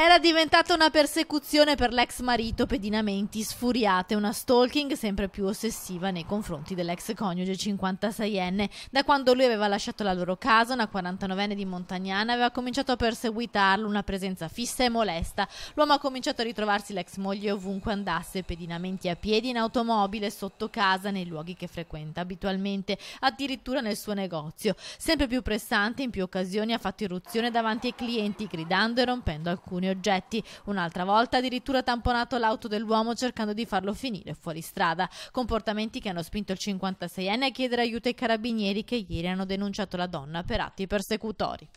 Era diventata una persecuzione per l'ex marito, pedinamenti sfuriate, una stalking sempre più ossessiva nei confronti dell'ex coniuge 56enne. Da quando lui aveva lasciato la loro casa, una 49enne di Montagnana aveva cominciato a perseguitarlo, una presenza fissa e molesta. L'uomo ha cominciato a ritrovarsi l'ex moglie ovunque andasse, pedinamenti a piedi, in automobile, sotto casa, nei luoghi che frequenta abitualmente, addirittura nel suo negozio. Sempre più pressante, in più occasioni ha fatto irruzione davanti ai clienti, gridando e rompendo alcune oggetti. Un'altra volta addirittura tamponato l'auto dell'uomo cercando di farlo finire fuori strada. Comportamenti che hanno spinto il 56enne a chiedere aiuto ai carabinieri che ieri hanno denunciato la donna per atti persecutori.